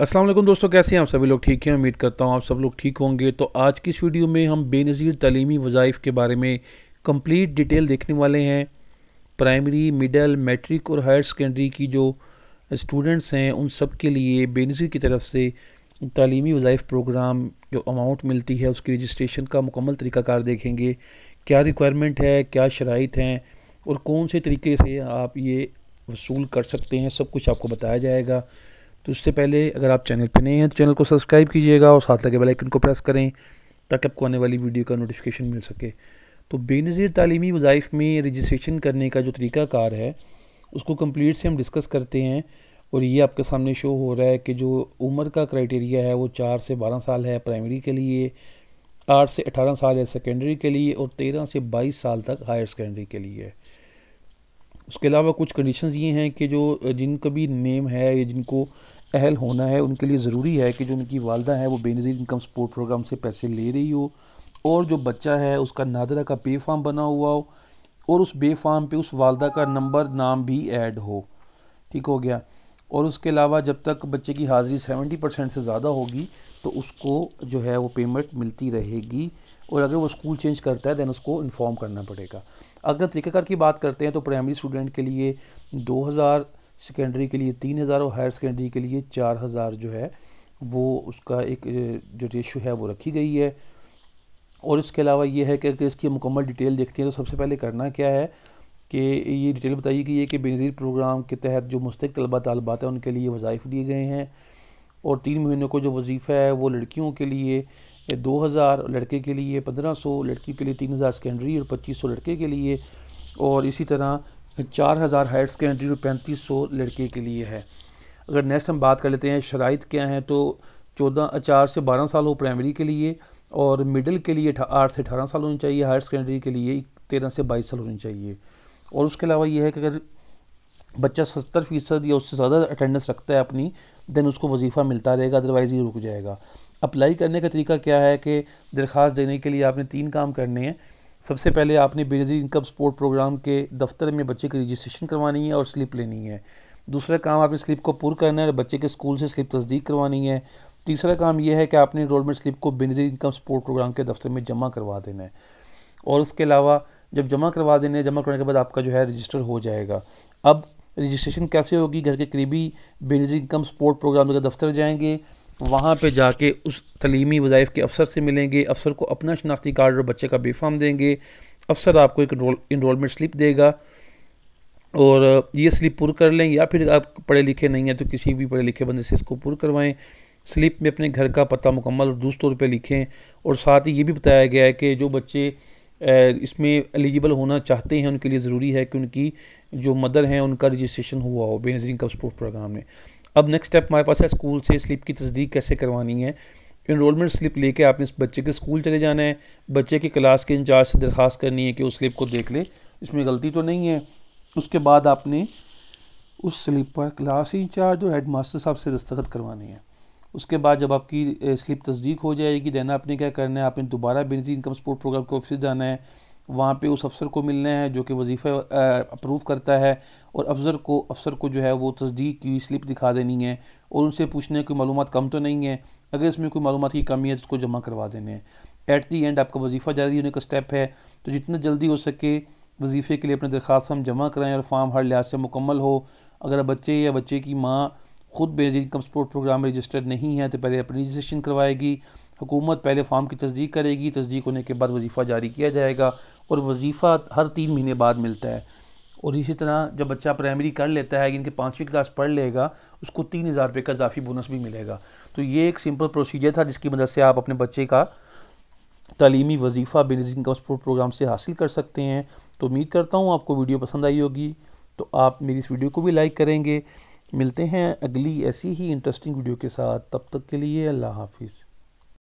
असलम दोस्तों कैसे हैं आप सभी लोग ठीक हैं उम्मीद करता हूं आप सब लोग ठीक होंगे तो आज की इस वीडियो में हम बेनज़ीर तलीमी वज़ाइफ के बारे में कंप्लीट डिटेल देखने वाले हैं प्राइमरी मिडल मैट्रिक और हायर सेकेंडरी की जो स्टूडेंट्स हैं उन सब के लिए बेनज़ीर की तरफ से तलीमी वज़ाइफ प्रोग्राम जो अमाउंट मिलती है उसकी रजिस्ट्रेशन का मुकम्मल तरीक़ाकार देखेंगे क्या रिक्वायरमेंट है क्या शराइ हैं और कौन से तरीके से आप ये वसूल कर सकते हैं सब कुछ आपको बताया जाएगा तो उससे पहले अगर आप चैनल पर नए हैं तो चैनल को सब्सक्राइब कीजिएगा और साथ लगे बेल आइकन को प्रेस करें ताकि आपको आने वाली वीडियो का नोटिफिकेशन मिल सके तो बेनज़ीर तालीमी वज़ाइफ में रजिस्ट्रेशन करने का जो तरीक़ाकार है उसको कम्प्लीट से हम डिस्कस करते हैं और ये आपके सामने शो हो रहा है कि जो उम्र का क्राइटेरिया है वो चार से बारह साल है प्राइमरी के लिए आठ से अठारह साल है सेकेंडरी के लिए और तेरह से बाईस साल तक हायर सेकेंडरी के लिए उसके अलावा कुछ कंडीशंस ये हैं कि जो जिनका भी नेम है या जिनको अहल होना है उनके लिए ज़रूरी है कि जो उनकी वालदा है वो बेनज़ीर इनकम सपोर्ट प्रोग्राम से पैसे ले रही हो और जो बच्चा है उसका नादरा का पे फार्म बना हुआ हो और उस बे फार्म पे उस वालदा का नंबर नाम भी ऐड हो ठीक हो गया और उसके अलावा जब तक बच्चे की हाज़िरी सेवेंटी परसेंट से ज़्यादा होगी तो उसको जो है वो पेमेंट मिलती रहेगी और अगर वो स्कूल चेंज करता है दैन उसको इन्फॉर्म करना पड़ेगा अगर तरीक़ाकार की बात करते हैं तो प्राइमरी स्टूडेंट के लिए दो हज़ार सेकेंडरी के लिए तीन हज़ार और हायर सेकेंडरी के लिए चार हज़ार जो है वो उसका एक जो रेशो है वो रखी गई है और इसके अलावा ये है कि अगर इसकी मुकम्मल डिटेल देखते हैं तो सबसे पहले करना क्या है कि ये डिटेल बताई गई है कि बेनज़ीर प्रोग्राम के तहत जो मुस्तक तलबा तलबात हैं उनके लिए वज़ाइफ दिए गए हैं और तीन महीनों को जो वजीफ़ा है वो लड़कियों के लिए दो हज़ार लड़के के लिए पंद्रह सौ लड़की के लिए तीन हज़ार सेकेंडरी और पच्चीस सौ लड़के के लिए और इसी तरह चार हज़ार हायर सेकेंडरी और पैंतीस सौ लड़के के लिए है अगर नेक्स्ट हम बात कर लेते हैं शराइ क्या हैं तो चौदह चार से बारह साल हो प्राइमरी के लिए और मिडिल के लिए आठ से अठारह साल होनी चाहिए हायर सेकेंडरी के लिए तेरह से बाईस साल होनी चाहिए और उसके अलावा यह है कि अगर बच्चा सत्तर फीसद या उससे ज़्यादा अटेंडेंस रखता है अपनी देन उसको वजीफ़ा मिलता रहेगा अदरवाइज़ ये रुक जाएगा अप्लाई करने का तरीका क्या है कि दरख्वास्त देने के लिए आपने तीन काम करने हैं सबसे पहले आपने बेनजी इनकम सपोर्ट प्रोग्राम के दफ्तर में बच्चे की रजिस्ट्रेशन करवानी है और स्लिप लेनी है दूसरा काम आपने स्लिप को पुर करना है और बच्चे के स्कूल से स्लिप तस्दीक करवानी है तीसरा काम यह है कि आपने इनरोलमेंट स्लिप को बेनजी इनकम सपोर्ट प्रोग्राम के दफ्तर में जमा करवा देना है और उसके अलावा जब जमा करवा देना है जमा करने के बाद आपका जो है रजिस्टर हो जाएगा अब रजिस्ट्रेशन कैसे होगी घर के करीबी बेनजी इनकम सपोर्ट प्रोग्राम के दफ्तर जाएंगे वहाँ पर जाके उस तलीमी वज़ाइफ के अफसर से मिलेंगे अफसर को अपना शनाख्ती कार्ड और बच्चे का बेफाम देंगे अफसर आपको एक इनरोलमेंट स्लिप देगा और ये स्लिप पुर कर लें या फिर आप पढ़े लिखे नहीं हैं तो किसी भी पढ़े लिखे बंदे से इसको पुर करवाएं स्लिप में अपने घर का पता मुकम्मल और दूसरे तौर पर लिखें और साथ ही ये भी बताया गया है कि जो बच्चे इसमें एलिजिबल होना चाहते हैं उनके लिए ज़रूरी है कि उनकी जो मदर हैं उनका रजिस्ट्रेशन हुआ हो बेनजरिंग कब स्पोर्ट प्रोग्राम में अब नेक्स्ट स्टेप हमारे पास है स्कूल से स्लिप की तस्दीक कैसे करवानी है इनरोलमेंट स्लिप लेके आपने इस बच्चे के स्कूल चले जाना है बच्चे की क्लास के इंचार्ज से दरख्वास्त करनी है कि उस स्लिप को देख ले इसमें गलती तो नहीं है उसके बाद आपने उस स्लिप पर क्लास इंचार्ज और हेड मास्टर साहब से दस्तखत करवाने हैं उसके बाद जब आपकी स्लिप तस्दीक हो जाएगी देना आपने क्या करना है आपने दोबारा बिजली इनकम सपोर्ट प्रोग्राम के ऑफिस जाना है वहाँ पे उस अफसर को मिलने हैं जो कि वजीफ़ा अप्रूव करता है और अफसर को अफसर को जो है वो तस्दीक की स्लिप दिखा देनी है और उनसे पूछने की मालूम कम तो नहीं है अगर इसमें कोई मालूम की कमी है तो उसको जमा करवा देने हैं एट दी एंड आपका वजीफ़ा जारी होने का स्टेप है तो जितना जल्दी हो सके वजीफ़े के लिए अपने दरख्वास्त हम जमा कराएँ और फॉर्म हर लिहाज से मुकम्मल हो अगर बच्चे या बच्चे की माँ खुद बेज इनकम सपोर्ट प्रोग्राम रजिस्टर्ड नहीं है तो पहले अपनी रजिस्ट्रेशन करवाएगी हुकूमत पहले फॉर्म की तस्दीक करेगी तस्दीक होने के बाद वजीफ़ा जारी किया जाएगा और वजीफ़ा हर तीन महीने बाद मिलता है और इसी तरह जब बच्चा प्राइमरी कर लेता है इनके पाँचवीं क्लास पढ़ लेगा उसको तीन हज़ार रुपये का इजाफी बोनस भी मिलेगा तो ये एक सिंपल प्रोसीजर था जिसकी मदद से आप अपने बच्चे का तलीमी वजीफ़ा बेनिज का प्रोग्राम से हासिल कर सकते हैं तो उम्मीद करता हूँ आपको वीडियो पसंद आई होगी तो आप मेरी इस वीडियो को भी लाइक करेंगे मिलते हैं अगली ऐसी ही इंटरेस्टिंग वीडियो के साथ तब तक के लिए अल्लाह हाफिज़